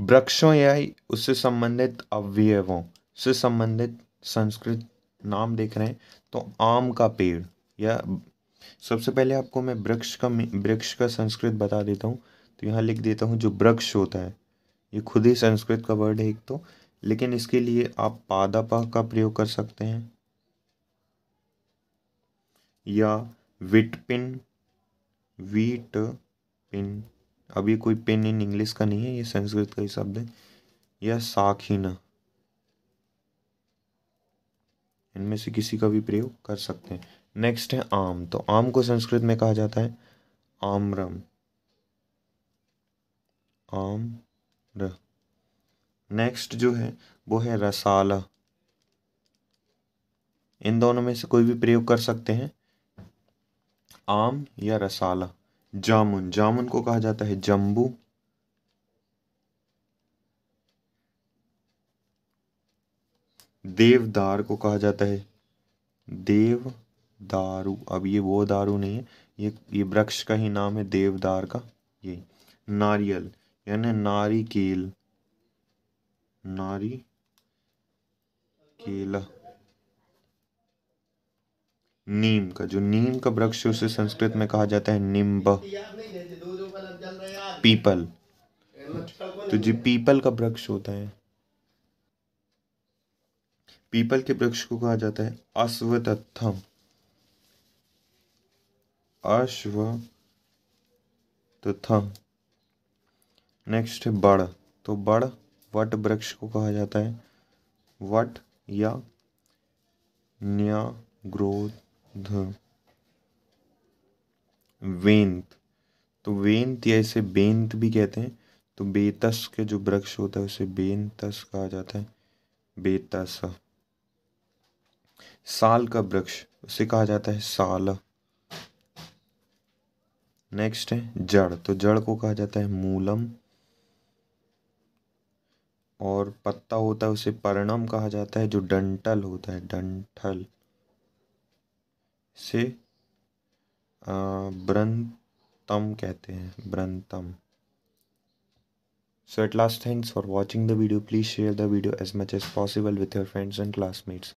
वृक्षों या उससे संबंधित अवयवों से संबंधित संस्कृत नाम देख रहे हैं तो आम का पेड़ या सबसे पहले आपको मैं वृक्ष का वृक्ष का संस्कृत बता देता हूँ तो यहाँ लिख देता हूँ जो वृक्ष होता है ये खुद ही संस्कृत का वर्ड है एक तो लेकिन इसके लिए आप पादापा का प्रयोग कर सकते हैं या विटपिन वीट पिन अब ये कोई पेन इन इंग्लिश का नहीं है ये संस्कृत का ही शब्द है या साखीना इनमें से किसी का भी प्रयोग कर सकते हैं नेक्स्ट है आम तो आम को संस्कृत में कहा जाता है आम्रम आम र नेक्स्ट जो है वो है रसाला इन दोनों में से कोई भी प्रयोग कर सकते हैं आम या रसाला जामुन जामुन को कहा जाता है जम्बू देवदार को कहा जाता है देव दारू अब ये वो दारू नहीं है ये ये वृक्ष का ही नाम है देवदार का ये नारियल यानी नारी केल नारी केला नीम का जो नीम का वृक्ष उसे संस्कृत में कहा जाता है निम्ब पीपल तो जी पीपल का वृक्ष होता है पीपल के वृक्ष को कहा जाता है अश्वतत्थम अश्व तथम नेक्स्ट है बड़ तो बड़ वट वृक्ष को कहा जाता है वट या न्या ग्रोथ ध वेंत तो वेंत या इसे बेंत भी कहते हैं तो बेतस के जो वृक्ष होता है उसे बेंतस कहा जाता है बेतस साल का वृक्ष उसे कहा जाता है साल नेक्स्ट है जड़ तो जड़ को कहा जाता है मूलम और पत्ता होता है उसे पर्णम कहा जाता है जो डंठल होता है डंठल से ब्रंतम कहते हैं ब्रंतम so at last thanks for watching the video please share the video as much as possible with your friends and classmates